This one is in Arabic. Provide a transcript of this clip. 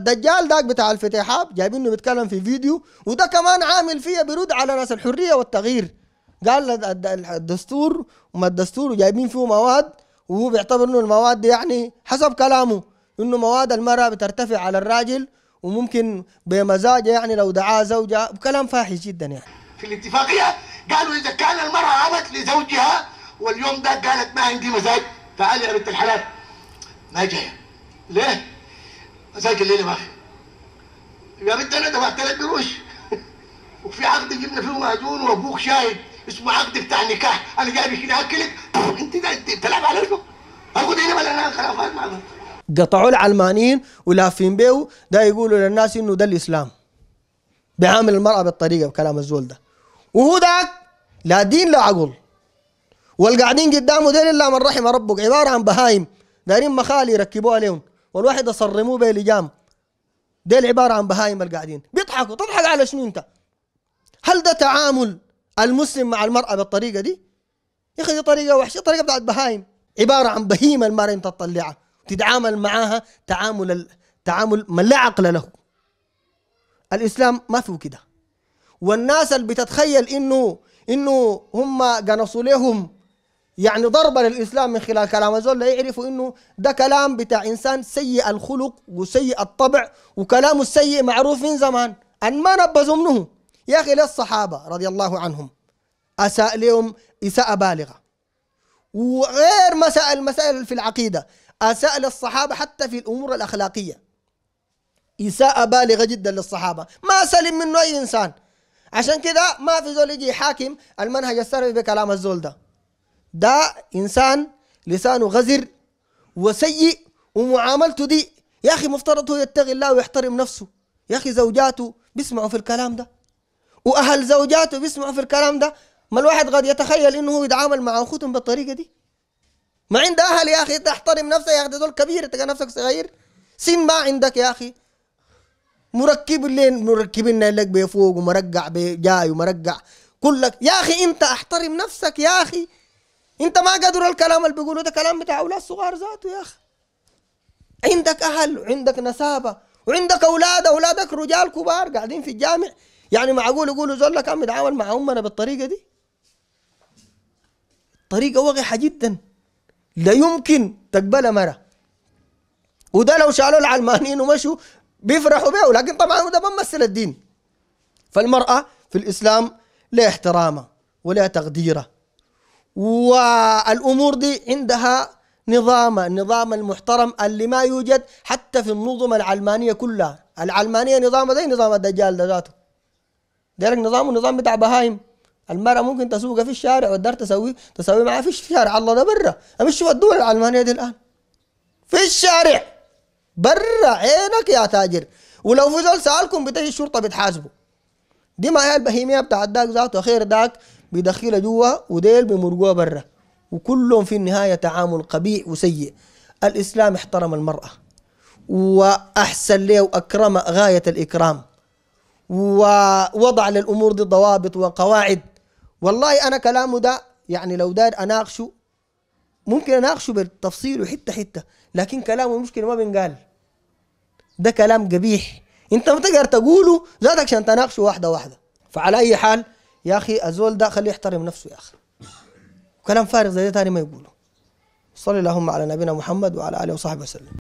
الدجال داك بتاع الفتحاب جايبينه بيتكلم في فيديو وده كمان عامل فيها بيرد على ناس الحريه والتغيير قال الدستور وما الدستور وجايبين فيه مواد وهو بيعتبر انه المواد دي يعني حسب كلامه انه مواد المراه بترتفع على الراجل وممكن بمزاج يعني لو دعاه زوجها كلام فاحش جدا يعني في الاتفاقيه قالوا اذا كان المراه عادت لزوجها واليوم ده قالت ما عندي مزاج تعالي يا بنت الحلال ما جاي ليه؟ مساجد الليله ما في يا بنت انا دفعت لك قروش وفي عقد جبنا فيه مهجون وابوك شاهد اسمه عقد بتاع نكاح انا جاي كده اكلك انت تلعب على شو؟ اقعد هنا ولا انا خلاص ما قطعوا العلمانيين ولافين بيه ده يقولوا للناس انه ده الاسلام بيعامل المرأة بالطريقة بكلام الزول ده وهو ذاك لا دين لا عقل والقاعدين قدامه دين الا من رحم ربك عبارة عن بهايم دارين مخالي يركبوها لهم والواحد اصرموه بلجام ديل عباره عن بهايم القاعدين بيضحكوا تضحك على شنو انت هل ده تعامل المسلم مع المراه بالطريقه دي يا اخي دي طريقه وحشه طريقه بتاعت بهايم عباره عن بهيمه المراه انت تطلعها تتعامل معاها تعامل ال... تعامل من لا عقل له الاسلام ما فيه كده والناس اللي بتتخيل انه انه هم قنصوا لهم يعني ضربا للإسلام من خلال كلام الزول يعرفوا إنه ده كلام بتاع إنسان سيء الخلق وسيء الطبع وكلامه السيء معروف من زمان أن ما نبذوا منه يا أخي للصحابة رضي الله عنهم أساء لهم إساءة بالغة وغير مسائل المسائل في العقيدة أساء للصحابة حتى في الأمور الأخلاقية إساءة بالغة جدا للصحابة ما سلم منه أي إنسان عشان كده ما في زول يجي يحاكم المنهج السلفي بكلام الزول ده ده انسان لسانه غزر وسيء ومعاملته دي يا اخي مفترض هو يتقي الله ويحترم نفسه يا اخي زوجاته بيسمعوا في الكلام ده واهل زوجاته بيسمعوا في الكلام ده ما الواحد قد يتخيل انه هو يتعامل مع اخوتهم بالطريقه دي ما عند اهل يا اخي تحترم نفسك يا اخي دول كبير تلقى نفسك صغير سن ما عندك يا اخي مركب لين مركبين لك بفوق ومرقع بجاي ومرقع كلك يا اخي انت احترم نفسك يا اخي انت ما قدر الكلام اللي بيقولوا ده كلام بتاع اولاد صغار ذاته يا اخي عندك اهل وعندك نسابه وعندك اولاد اولادك رجال كبار قاعدين في الجامع يعني معقول يقولوا زول كان بيتعامل مع امنا بالطريقه دي طريقه وقحه جدا لا يمكن تقبلها مره وده لو شالوا العلمانيين ومشوا بيفرحوا بها لكن طبعا ده ما مثل الدين فالمراه في الاسلام لا احترامها ولا تقديره والأمور دي عندها نظام النظام المحترم اللي ما يوجد حتى في النظم العلمانية كلها العلمانية نظام زي نظام الدجال ده ذاته ديرك نظامه نظام بتاع بهايم المرأة ممكن تسوق في الشارع والدار تسوي تسوي معها في الشارع الله ده برا أمشي شوف الدول العلمانية دي الآن في الشارع برا عينك يا تاجر ولو في زول سألكم بتجي الشرطة بتحاسبه دي ما هي البهيمية بتاع داك ذاته خير داك بيدخلها جوا وديل بمرقوها برا وكلهم في النهاية تعامل قبيح وسيء الإسلام احترم المرأة وأحسن له وأكرم غاية الإكرام ووضع للأمور دي ضوابط وقواعد والله أنا كلامه ده يعني لو دار أناقشه ممكن أناقشه بالتفصيل وحتة حتة لكن كلامه المشكلة ما بنقال ده كلام قبيح انت ما تقدر تقوله ذاتك عشان تناقشه واحدة واحدة فعلى أي حال يا اخي الزول ده خليه يحترم نفسه يا اخي كلام فارغ زي ده تاني ما يقوله صلى اللهم على نبينا محمد وعلى اله وصحبه وسلم